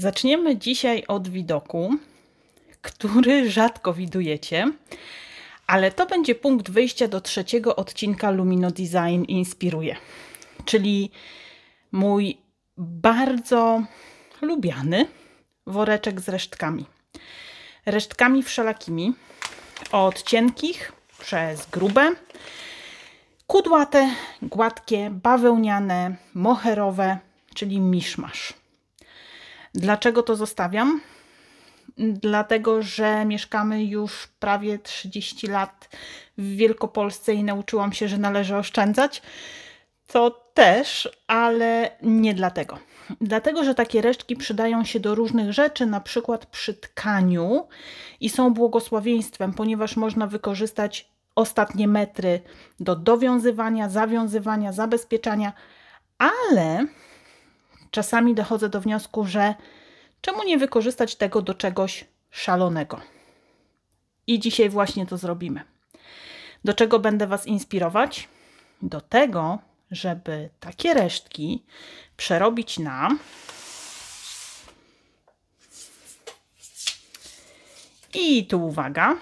Zaczniemy dzisiaj od widoku, który rzadko widujecie, ale to będzie punkt wyjścia do trzeciego odcinka Lumino Design Inspiruje, czyli mój bardzo lubiany woreczek z resztkami. Resztkami wszelakimi, od cienkich przez grube, kudłate, gładkie, bawełniane, moherowe, czyli miszmasz. Dlaczego to zostawiam? Dlatego, że mieszkamy już prawie 30 lat w Wielkopolsce i nauczyłam się, że należy oszczędzać. To też, ale nie dlatego. Dlatego, że takie resztki przydają się do różnych rzeczy, na przykład przy tkaniu i są błogosławieństwem, ponieważ można wykorzystać ostatnie metry do dowiązywania, zawiązywania, zabezpieczania, ale czasami dochodzę do wniosku, że czemu nie wykorzystać tego do czegoś szalonego? I dzisiaj właśnie to zrobimy. Do czego będę Was inspirować? Do tego, żeby takie resztki przerobić na I tu uwaga,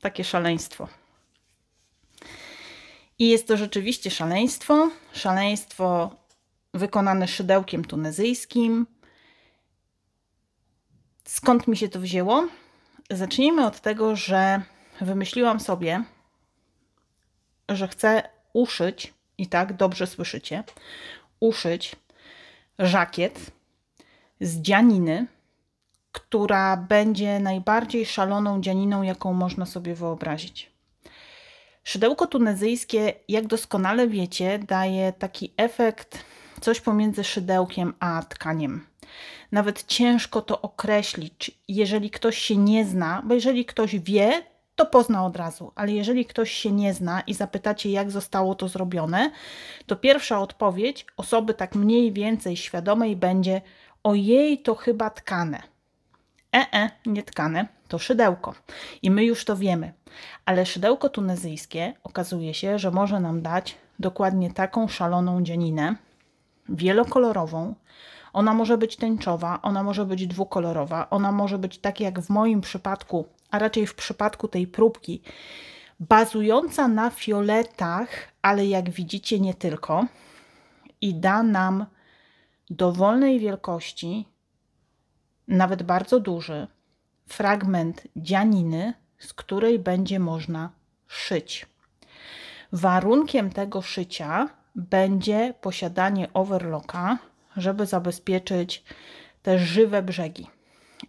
takie szaleństwo. I jest to rzeczywiście szaleństwo, szaleństwo wykonane szydełkiem tunezyjskim. Skąd mi się to wzięło? Zacznijmy od tego, że wymyśliłam sobie, że chcę uszyć, i tak dobrze słyszycie, uszyć żakiet z dzianiny, która będzie najbardziej szaloną dzianiną, jaką można sobie wyobrazić. Szydełko tunezyjskie, jak doskonale wiecie, daje taki efekt coś pomiędzy szydełkiem a tkaniem. Nawet ciężko to określić, jeżeli ktoś się nie zna, bo jeżeli ktoś wie, to pozna od razu, ale jeżeli ktoś się nie zna i zapytacie, jak zostało to zrobione, to pierwsza odpowiedź osoby tak mniej więcej świadomej będzie: Ojej, to chyba tkane. E, e, nie tkane, to szydełko. I my już to wiemy. Ale szydełko tunezyjskie okazuje się, że może nam dać dokładnie taką szaloną dzieninę, wielokolorową. Ona może być tęczowa, ona może być dwukolorowa, ona może być tak jak w moim przypadku, a raczej w przypadku tej próbki, bazująca na fioletach, ale jak widzicie nie tylko, i da nam dowolnej wielkości, nawet bardzo duży, fragment dzianiny, z której będzie można szyć. Warunkiem tego szycia będzie posiadanie overlocka, żeby zabezpieczyć te żywe brzegi.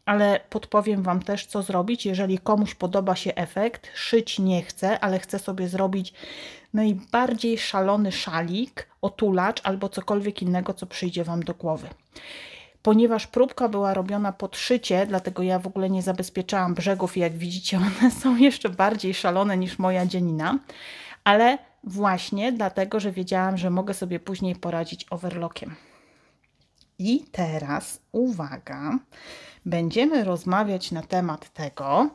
Ale podpowiem Wam też, co zrobić, jeżeli komuś podoba się efekt, szyć nie chce, ale chce sobie zrobić najbardziej szalony szalik, otulacz albo cokolwiek innego, co przyjdzie Wam do głowy. Ponieważ próbka była robiona pod szycie, dlatego ja w ogóle nie zabezpieczałam brzegów i jak widzicie one są jeszcze bardziej szalone niż moja dzienina, ale właśnie dlatego, że wiedziałam, że mogę sobie później poradzić overlockiem. I teraz uwaga, będziemy rozmawiać na temat tego,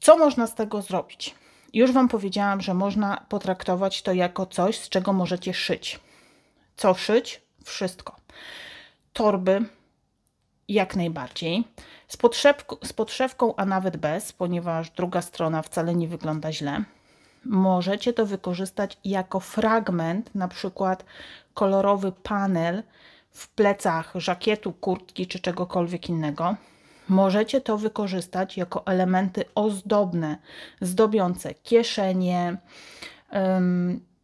co można z tego zrobić. Już Wam powiedziałam, że można potraktować to jako coś, z czego możecie szyć. Co szyć? Wszystko. Torby, jak najbardziej. Z, z podszewką, a nawet bez, ponieważ druga strona wcale nie wygląda źle. Możecie to wykorzystać jako fragment, na przykład kolorowy panel w plecach żakietu, kurtki czy czegokolwiek innego. Możecie to wykorzystać jako elementy ozdobne, zdobiące kieszenie,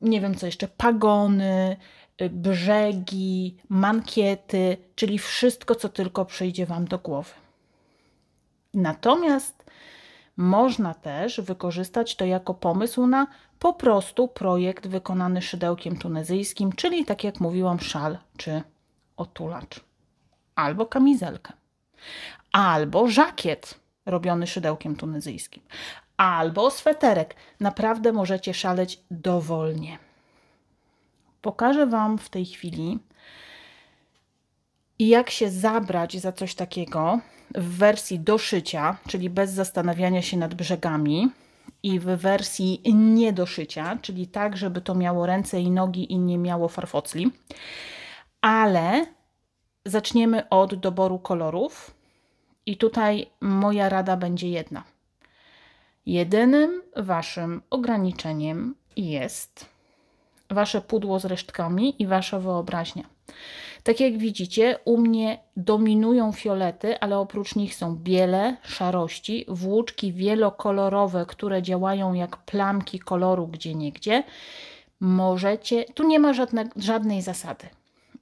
nie wiem co jeszcze, pagony, y, brzegi, mankiety, czyli wszystko, co tylko przyjdzie Wam do głowy. Natomiast można też wykorzystać to jako pomysł na po prostu projekt wykonany szydełkiem tunezyjskim, czyli tak jak mówiłam, szal czy otulacz, albo kamizelkę, albo żakiet robiony szydełkiem tunezyjskim, albo sweterek. Naprawdę możecie szaleć dowolnie. Pokażę Wam w tej chwili i jak się zabrać za coś takiego w wersji do szycia, czyli bez zastanawiania się nad brzegami, i w wersji nie do szycia, czyli tak, żeby to miało ręce i nogi i nie miało farfocli. Ale zaczniemy od doboru kolorów i tutaj moja rada będzie jedna. Jedynym waszym ograniczeniem jest wasze pudło z resztkami i wasza wyobraźnia. Tak jak widzicie, u mnie dominują fiolety, ale oprócz nich są biele, szarości, włóczki wielokolorowe, które działają jak plamki koloru gdzieniegdzie. Możecie, tu nie ma żadne, żadnej zasady.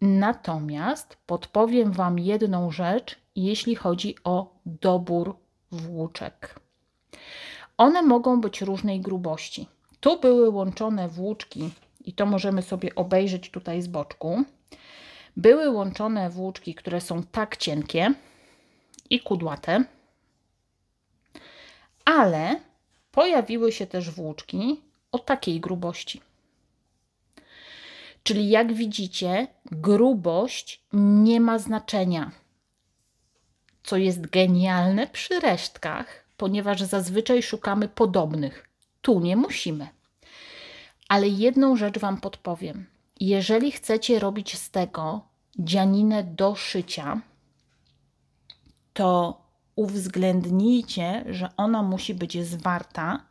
Natomiast podpowiem Wam jedną rzecz, jeśli chodzi o dobór włóczek. One mogą być różnej grubości. Tu były łączone włóczki i to możemy sobie obejrzeć tutaj z boczku były łączone włóczki, które są tak cienkie i kudłate, ale pojawiły się też włóczki o takiej grubości. Czyli jak widzicie, grubość nie ma znaczenia, co jest genialne przy resztkach, ponieważ zazwyczaj szukamy podobnych. Tu nie musimy. Ale jedną rzecz Wam podpowiem. Jeżeli chcecie robić z tego dzianinę do szycia, to uwzględnijcie, że ona musi być zwarta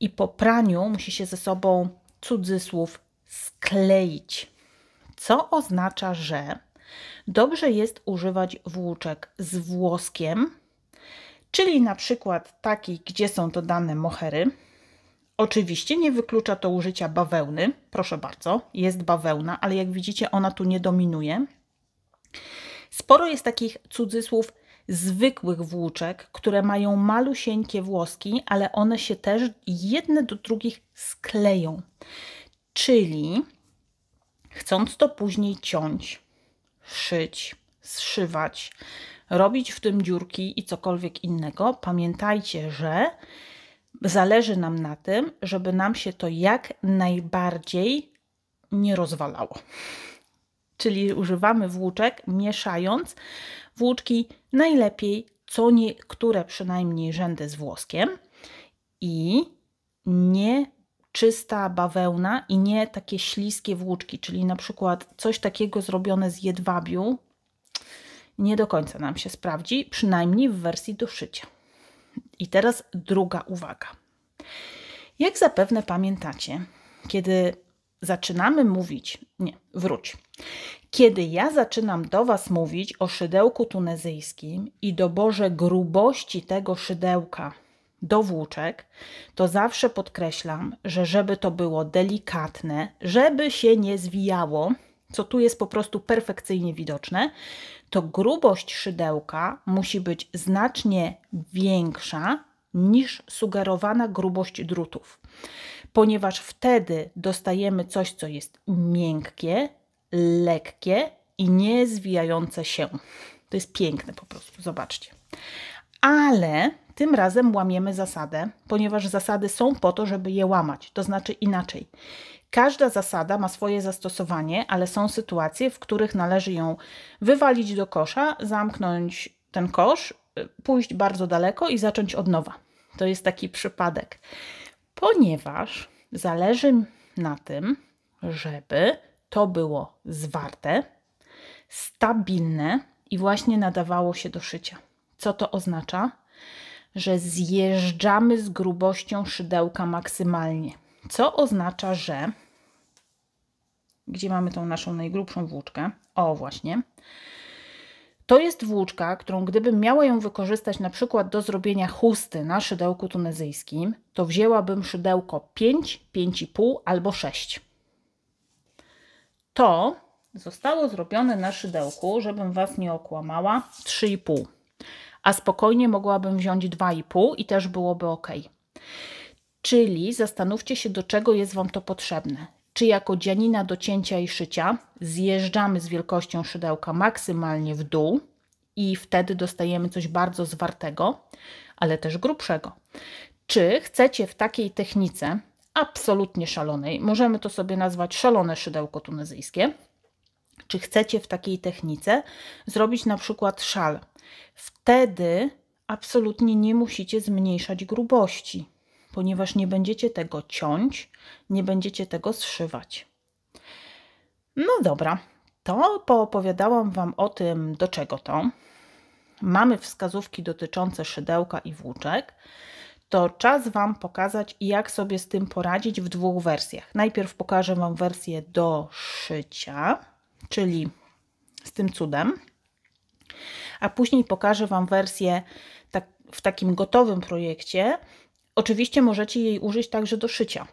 i po praniu musi się ze sobą cudzysłów skleić. Co oznacza, że dobrze jest używać włóczek z włoskiem, czyli na przykład taki, gdzie są dodane mohery, Oczywiście nie wyklucza to użycia bawełny, proszę bardzo, jest bawełna, ale jak widzicie ona tu nie dominuje. Sporo jest takich cudzysłów zwykłych włóczek, które mają malusieńkie włoski, ale one się też jedne do drugich skleją. Czyli chcąc to później ciąć, szyć, zszywać, robić w tym dziurki i cokolwiek innego, pamiętajcie, że zależy nam na tym, żeby nam się to jak najbardziej nie rozwalało. Czyli używamy włóczek, mieszając włóczki najlepiej co niektóre przynajmniej rzędy z włoskiem i nie czysta bawełna i nie takie śliskie włóczki, czyli na przykład coś takiego zrobione z jedwabiu nie do końca nam się sprawdzi, przynajmniej w wersji do szycia. I teraz druga uwaga. Jak zapewne pamiętacie, kiedy zaczynamy mówić, nie, wróć. Kiedy ja zaczynam do Was mówić o szydełku tunezyjskim i doborze grubości tego szydełka do włóczek, to zawsze podkreślam, że żeby to było delikatne, żeby się nie zwijało, co tu jest po prostu perfekcyjnie widoczne, to grubość szydełka musi być znacznie większa niż sugerowana grubość drutów, ponieważ wtedy dostajemy coś, co jest miękkie, lekkie i nie zwijające się. To jest piękne po prostu, zobaczcie. Ale tym razem łamiemy zasadę, ponieważ zasady są po to, żeby je łamać. To znaczy inaczej. Każda zasada ma swoje zastosowanie, ale są sytuacje, w których należy ją wywalić do kosza, zamknąć ten kosz, y, pójść bardzo daleko i zacząć od nowa. To jest taki przypadek, ponieważ zależy na tym, żeby to było zwarte, stabilne i właśnie nadawało się do szycia. Co to oznacza? Że zjeżdżamy z grubością szydełka maksymalnie co oznacza, że gdzie mamy tą naszą najgrubszą włóczkę, o właśnie, to jest włóczka, którą gdybym miała ją wykorzystać na przykład do zrobienia chusty na szydełku tunezyjskim, to wzięłabym szydełko 5, 5,5 albo 6. To zostało zrobione na szydełku, żebym Was nie okłamała, 3,5. A spokojnie mogłabym wziąć 2,5 i też byłoby ok. Czyli zastanówcie się, do czego jest Wam to potrzebne. Czy jako dzianina do cięcia i szycia zjeżdżamy z wielkością szydełka maksymalnie w dół i wtedy dostajemy coś bardzo zwartego, ale też grubszego. Czy chcecie w takiej technice absolutnie szalonej, możemy to sobie nazwać szalone szydełko tunezyjskie, czy chcecie w takiej technice zrobić na przykład szal. Wtedy absolutnie nie musicie zmniejszać grubości ponieważ nie będziecie tego ciąć, nie będziecie tego zszywać. No dobra, to poopowiadałam Wam o tym, do czego to. Mamy wskazówki dotyczące szydełka i włóczek. To czas Wam pokazać, jak sobie z tym poradzić w dwóch wersjach. Najpierw pokażę Wam wersję do szycia, czyli z tym cudem, a później pokażę Wam wersję tak, w takim gotowym projekcie, Oczywiście możecie jej użyć także do szycia.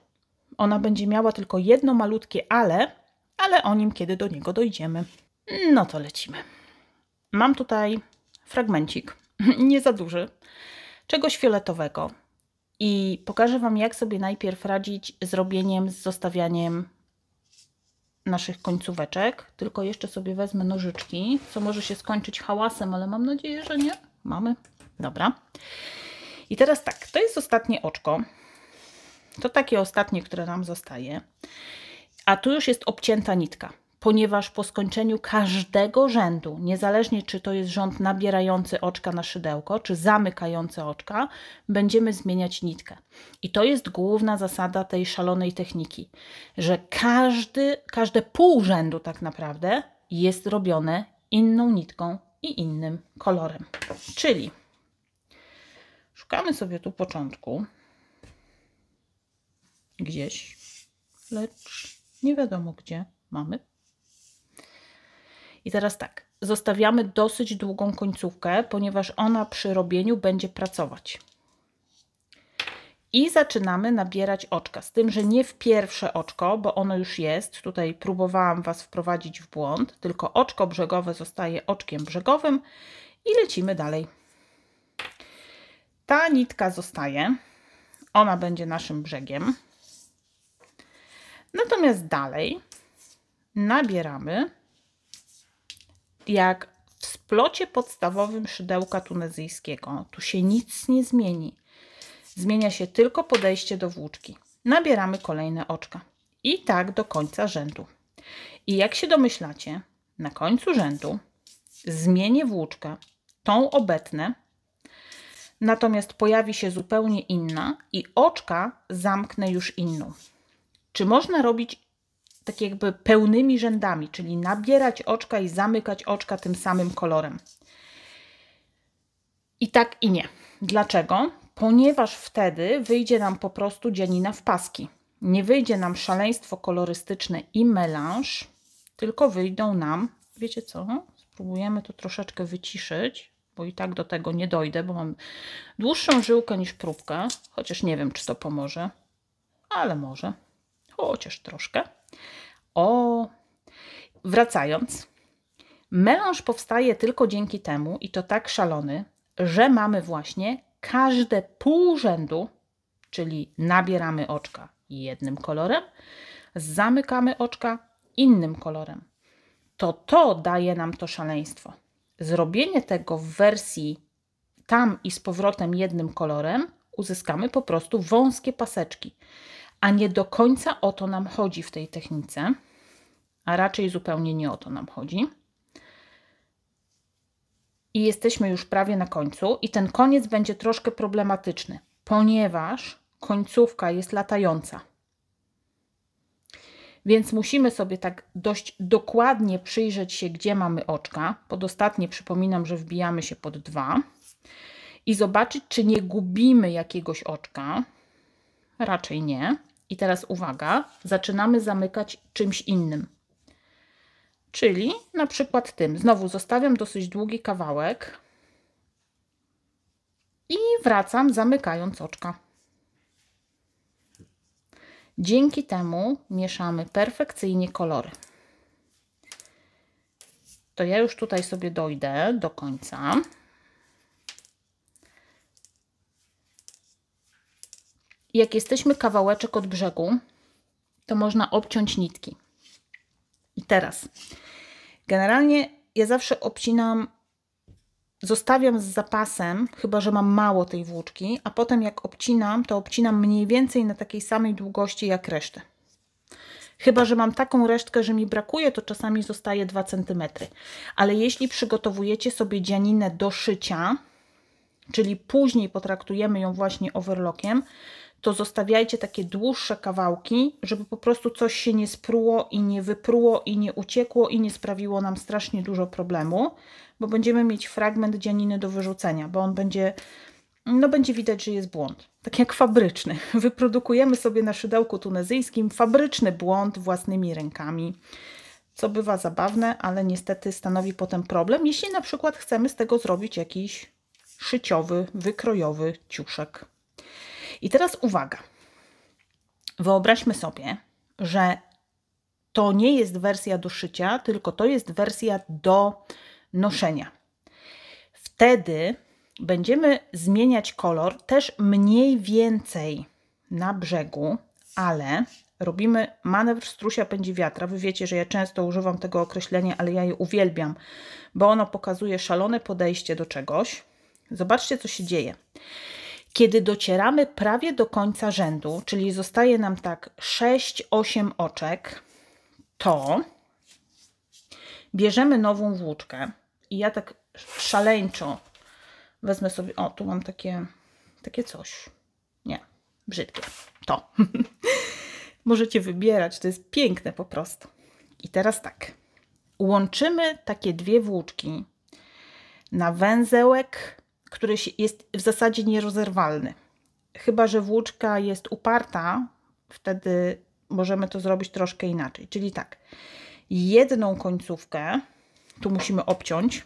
Ona będzie miała tylko jedno malutkie ale, ale o nim kiedy do niego dojdziemy. No to lecimy. Mam tutaj fragmencik, nie za duży, czegoś fioletowego. I pokażę Wam, jak sobie najpierw radzić z robieniem, z zostawianiem naszych końcóweczek. Tylko jeszcze sobie wezmę nożyczki, co może się skończyć hałasem, ale mam nadzieję, że nie. Mamy. Dobra. I teraz tak, to jest ostatnie oczko. To takie ostatnie, które nam zostaje. A tu już jest obcięta nitka, ponieważ po skończeniu każdego rzędu, niezależnie czy to jest rząd nabierający oczka na szydełko, czy zamykający oczka, będziemy zmieniać nitkę. I to jest główna zasada tej szalonej techniki, że każdy, każde pół rzędu tak naprawdę jest robione inną nitką i innym kolorem. Czyli Szukamy sobie tu początku. Gdzieś. Lecz nie wiadomo gdzie mamy. I teraz tak. Zostawiamy dosyć długą końcówkę, ponieważ ona przy robieniu będzie pracować. I zaczynamy nabierać oczka, z tym, że nie w pierwsze oczko, bo ono już jest. Tutaj próbowałam Was wprowadzić w błąd, tylko oczko brzegowe zostaje oczkiem brzegowym i lecimy dalej. Ta nitka zostaje. Ona będzie naszym brzegiem. Natomiast dalej nabieramy jak w splocie podstawowym szydełka tunezyjskiego. Tu się nic nie zmieni. Zmienia się tylko podejście do włóczki. Nabieramy kolejne oczka. I tak do końca rzędu. I jak się domyślacie, na końcu rzędu zmienię włóczkę, tą obetnę natomiast pojawi się zupełnie inna i oczka zamknę już inną. Czy można robić tak jakby pełnymi rzędami, czyli nabierać oczka i zamykać oczka tym samym kolorem? I tak i nie. Dlaczego? Ponieważ wtedy wyjdzie nam po prostu dzianina w paski. Nie wyjdzie nam szaleństwo kolorystyczne i melanż, tylko wyjdą nam, wiecie co, spróbujemy to troszeczkę wyciszyć, bo i tak do tego nie dojdę, bo mam dłuższą żyłkę niż próbkę, chociaż nie wiem, czy to pomoże, ale może, chociaż troszkę. O, wracając, melanż powstaje tylko dzięki temu, i to tak szalony, że mamy właśnie każde pół rzędu, czyli nabieramy oczka jednym kolorem, zamykamy oczka innym kolorem. To to daje nam to szaleństwo zrobienie tego w wersji tam i z powrotem jednym kolorem, uzyskamy po prostu wąskie paseczki. A nie do końca o to nam chodzi w tej technice, a raczej zupełnie nie o to nam chodzi. I jesteśmy już prawie na końcu, i ten koniec będzie troszkę problematyczny, ponieważ końcówka jest latająca. Więc musimy sobie tak dość dokładnie przyjrzeć się, gdzie mamy oczka. Podostatnie przypominam, że wbijamy się pod dwa i zobaczyć, czy nie gubimy jakiegoś oczka. Raczej nie. I teraz uwaga, zaczynamy zamykać czymś innym. Czyli na przykład tym. Znowu zostawiam dosyć długi kawałek i wracam zamykając oczka. Dzięki temu mieszamy perfekcyjnie kolory. To ja już tutaj sobie dojdę do końca. Jak jesteśmy kawałeczek od brzegu, to można obciąć nitki. I teraz, generalnie ja zawsze obcinam Zostawiam z zapasem, chyba że mam mało tej włóczki, a potem jak obcinam, to obcinam mniej więcej na takiej samej długości jak resztę. Chyba, że mam taką resztkę, że mi brakuje, to czasami zostaje 2 cm. Ale jeśli przygotowujecie sobie dzianinę do szycia, czyli później potraktujemy ją właśnie overlockiem, to zostawiajcie takie dłuższe kawałki, żeby po prostu coś się nie spruło i nie wypruło i nie uciekło i nie sprawiło nam strasznie dużo problemu, bo będziemy mieć fragment dzianiny do wyrzucenia, bo on będzie, no będzie widać, że jest błąd. Tak jak fabryczny. Wyprodukujemy sobie na szydełku tunezyjskim fabryczny błąd własnymi rękami, co bywa zabawne, ale niestety stanowi potem problem, jeśli na przykład chcemy z tego zrobić jakiś szyciowy, wykrojowy ciuszek. I teraz uwaga. Wyobraźmy sobie, że to nie jest wersja do szycia, tylko to jest wersja do noszenia. Wtedy będziemy zmieniać kolor też mniej więcej na brzegu, ale robimy manewr strusia pędzi wiatra. Wy wiecie, że ja często używam tego określenia, ale ja je uwielbiam, bo ono pokazuje szalone podejście do czegoś. Zobaczcie, co się dzieje. Kiedy docieramy prawie do końca rzędu, czyli zostaje nam tak 6-8 oczek, to bierzemy nową włóczkę, i ja tak szaleńczo wezmę sobie, o tu mam takie, takie coś. Nie, brzydkie. To. Możecie wybierać, to jest piękne po prostu. I teraz tak. Łączymy takie dwie włóczki na węzełek, który jest w zasadzie nierozerwalny. Chyba, że włóczka jest uparta, wtedy możemy to zrobić troszkę inaczej. Czyli tak, jedną końcówkę tu musimy obciąć,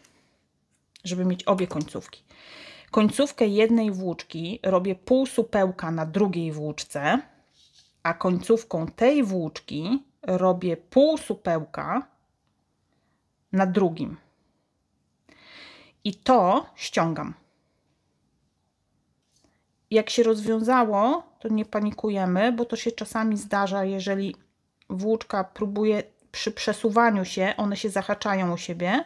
żeby mieć obie końcówki. Końcówkę jednej włóczki robię pół supełka na drugiej włóczce, a końcówką tej włóczki robię pół supełka na drugim. I to ściągam. Jak się rozwiązało, to nie panikujemy, bo to się czasami zdarza, jeżeli włóczka próbuje przy przesuwaniu się one się zahaczają u siebie.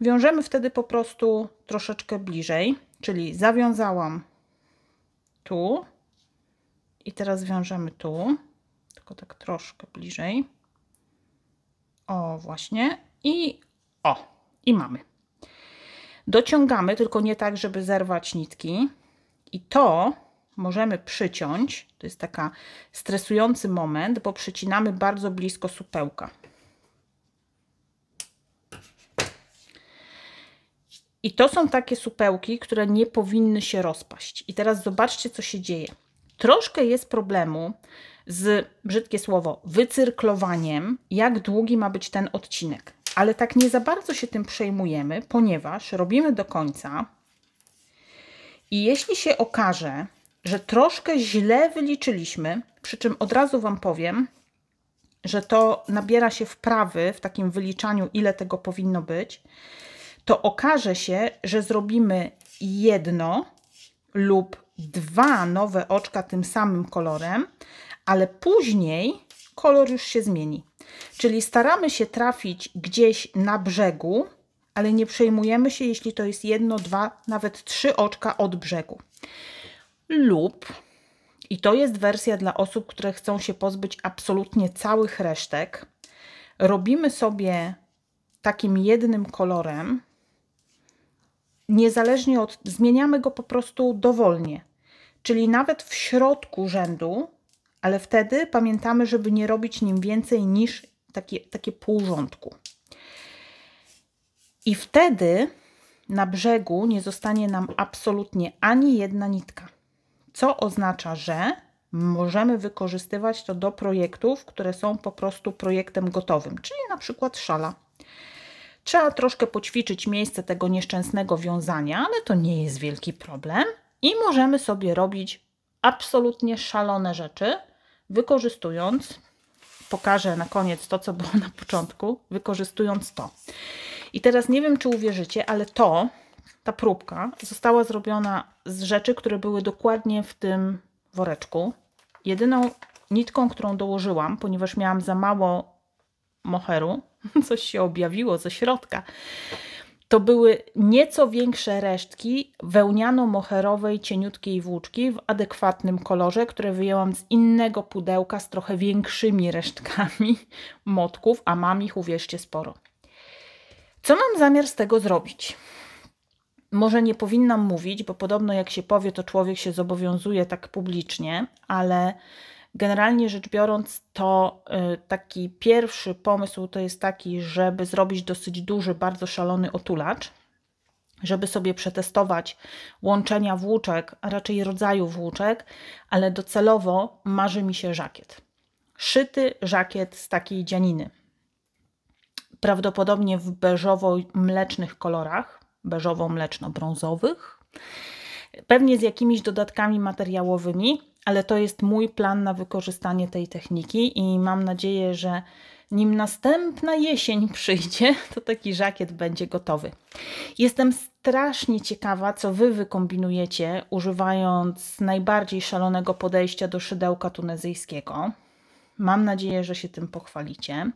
Wiążemy wtedy po prostu troszeczkę bliżej, czyli zawiązałam tu i teraz wiążemy tu, tylko tak troszkę bliżej. O, właśnie. I o, i mamy. Dociągamy, tylko nie tak, żeby zerwać nitki. I to możemy przyciąć. To jest taka stresujący moment, bo przycinamy bardzo blisko supełka. I to są takie supełki, które nie powinny się rozpaść. I teraz zobaczcie, co się dzieje. Troszkę jest problemu z, brzydkie słowo, wycyrklowaniem, jak długi ma być ten odcinek. Ale tak nie za bardzo się tym przejmujemy, ponieważ robimy do końca. I jeśli się okaże, że troszkę źle wyliczyliśmy, przy czym od razu Wam powiem, że to nabiera się wprawy w takim wyliczaniu, ile tego powinno być, to okaże się, że zrobimy jedno lub dwa nowe oczka tym samym kolorem, ale później kolor już się zmieni. Czyli staramy się trafić gdzieś na brzegu, ale nie przejmujemy się, jeśli to jest jedno, dwa, nawet trzy oczka od brzegu lub i to jest wersja dla osób, które chcą się pozbyć absolutnie całych resztek. Robimy sobie takim jednym kolorem, niezależnie od, zmieniamy go po prostu dowolnie, czyli nawet w środku rzędu, ale wtedy pamiętamy, żeby nie robić nim więcej niż takie, takie pół rządku. I wtedy na brzegu nie zostanie nam absolutnie ani jedna nitka co oznacza, że możemy wykorzystywać to do projektów, które są po prostu projektem gotowym, czyli na przykład szala. Trzeba troszkę poćwiczyć miejsce tego nieszczęsnego wiązania, ale to nie jest wielki problem i możemy sobie robić absolutnie szalone rzeczy, wykorzystując, pokażę na koniec to, co było na początku, wykorzystując to. I teraz nie wiem, czy uwierzycie, ale to ta próbka została zrobiona z rzeczy, które były dokładnie w tym woreczku. Jedyną nitką, którą dołożyłam, ponieważ miałam za mało moheru, coś się objawiło ze środka, to były nieco większe resztki wełniano-moherowej cieniutkiej włóczki w adekwatnym kolorze, które wyjęłam z innego pudełka z trochę większymi resztkami motków, a mam ich, uwierzcie, sporo. Co mam zamiar z tego zrobić? może nie powinnam mówić, bo podobno jak się powie, to człowiek się zobowiązuje tak publicznie, ale generalnie rzecz biorąc, to y, taki pierwszy pomysł to jest taki, żeby zrobić dosyć duży, bardzo szalony otulacz, żeby sobie przetestować łączenia włóczek, a raczej rodzaju włóczek, ale docelowo marzy mi się żakiet. Szyty żakiet z takiej dzianiny. Prawdopodobnie w beżowo-mlecznych kolorach, beżowo-mleczno-brązowych, pewnie z jakimiś dodatkami materiałowymi, ale to jest mój plan na wykorzystanie tej techniki i mam nadzieję, że nim następna jesień przyjdzie, to taki żakiet będzie gotowy. Jestem strasznie ciekawa, co Wy wykombinujecie, używając najbardziej szalonego podejścia do szydełka tunezyjskiego. Mam nadzieję, że się tym pochwalicie.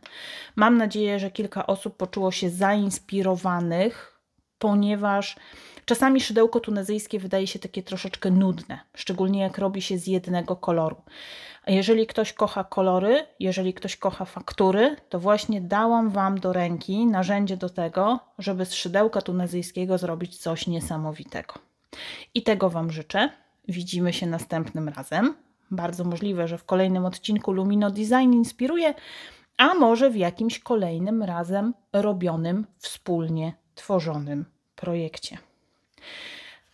Mam nadzieję, że kilka osób poczuło się zainspirowanych ponieważ czasami szydełko tunezyjskie wydaje się takie troszeczkę nudne, szczególnie jak robi się z jednego koloru. A jeżeli ktoś kocha kolory, jeżeli ktoś kocha faktury, to właśnie dałam Wam do ręki narzędzie do tego, żeby z szydełka tunezyjskiego zrobić coś niesamowitego. I tego Wam życzę. Widzimy się następnym razem. Bardzo możliwe, że w kolejnym odcinku Lumino Design inspiruje, a może w jakimś kolejnym razem robionym wspólnie tworzonym projekcie.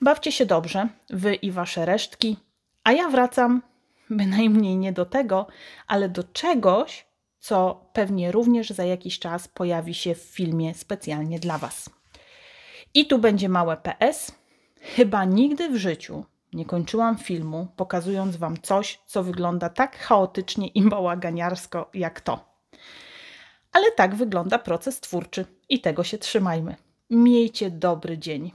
Bawcie się dobrze, wy i wasze resztki, a ja wracam bynajmniej nie do tego, ale do czegoś, co pewnie również za jakiś czas pojawi się w filmie specjalnie dla Was. I tu będzie małe PS. Chyba nigdy w życiu nie kończyłam filmu pokazując Wam coś, co wygląda tak chaotycznie i bałaganiarsko jak to. Ale tak wygląda proces twórczy i tego się trzymajmy. Miejcie dobry dzień.